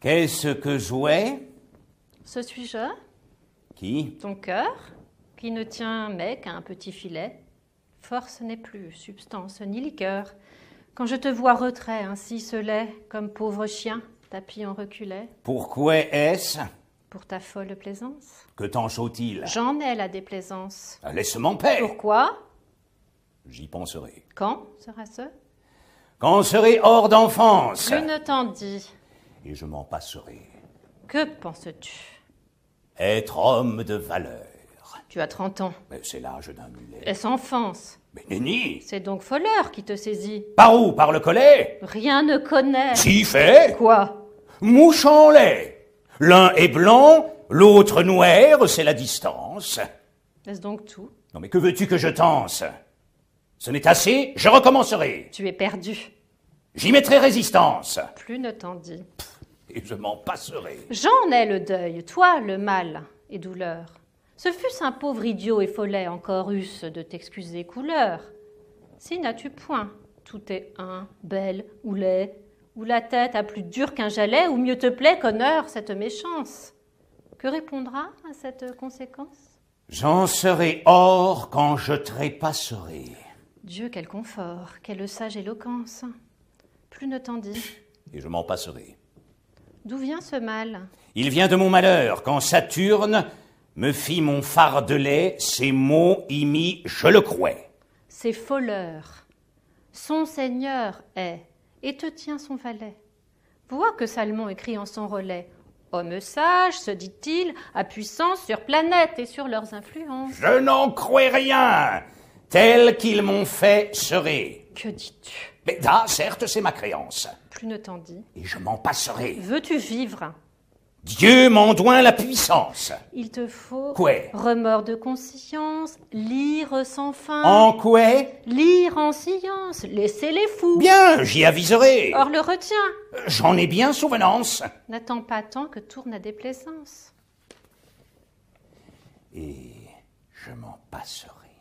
Qu'est-ce que jouais Ce suis-je Qui Ton cœur, qui ne tient mais qu'à un petit filet. Force n'est plus, substance ni liqueur. Quand je te vois retrait, ainsi se lait, comme pauvre chien, tapis en reculet. Pourquoi est-ce Pour ta folle plaisance. Que t'en chaut il J'en ai la déplaisance. Ah, Laisse-moi en paix Pourquoi J'y penserai. Quand sera ce Quand serai hors d'enfance je ne t'en dis et je m'en passerai. Que penses-tu Être homme de valeur. Tu as 30 ans. Mais c'est l'âge d'un mulet. Est-ce enfance Mais Nenni C'est donc Folleur qui te saisit. Par où Par le collet Rien ne connaît. Si fait Quoi Mouche en lait L'un est blanc, l'autre noir, c'est la distance. Est-ce donc tout Non mais que veux-tu que je tense Ce n'est assez, je recommencerai. Tu es perdu. J'y mettrai résistance. Plus ne t'en dis et je m'en passerai. J'en ai le deuil, toi le mal et douleur. Ce fût un pauvre idiot et follet encore eusse de t'excuser couleur. Si n'as-tu point, tout est un, belle ou laid, ou la tête a plus dur qu'un jalet, ou mieux te plaît qu'honneur cette méchance. Que répondra à cette conséquence J'en serai hors quand je trépasserai. Dieu, quel confort, quelle sage éloquence. Plus ne t'en dis. Et je m'en passerai. D'où vient ce mal Il vient de mon malheur, quand Saturne me fit mon fardelet, ses mots y mis, je le crois. C'est folleur. Son seigneur est, et te tient son valet. Vois que Salmon écrit en son relais Homme sage, se dit-il, à puissance sur planète et sur leurs influences. Je n'en crois rien. Tel qu'ils m'ont fait serait. Que dis-tu mais ah, certes, c'est ma créance. Plus ne t'en dis. Et je m'en passerai. Veux-tu vivre Dieu m'en doit la puissance. Il te faut quoi remords de conscience, lire sans fin. En quoi Lire en science, laisser les fous. Bien, j'y aviserai. Or le retient. J'en ai bien souvenance. N'attends pas tant que tourne à déplaisance. Et je m'en passerai.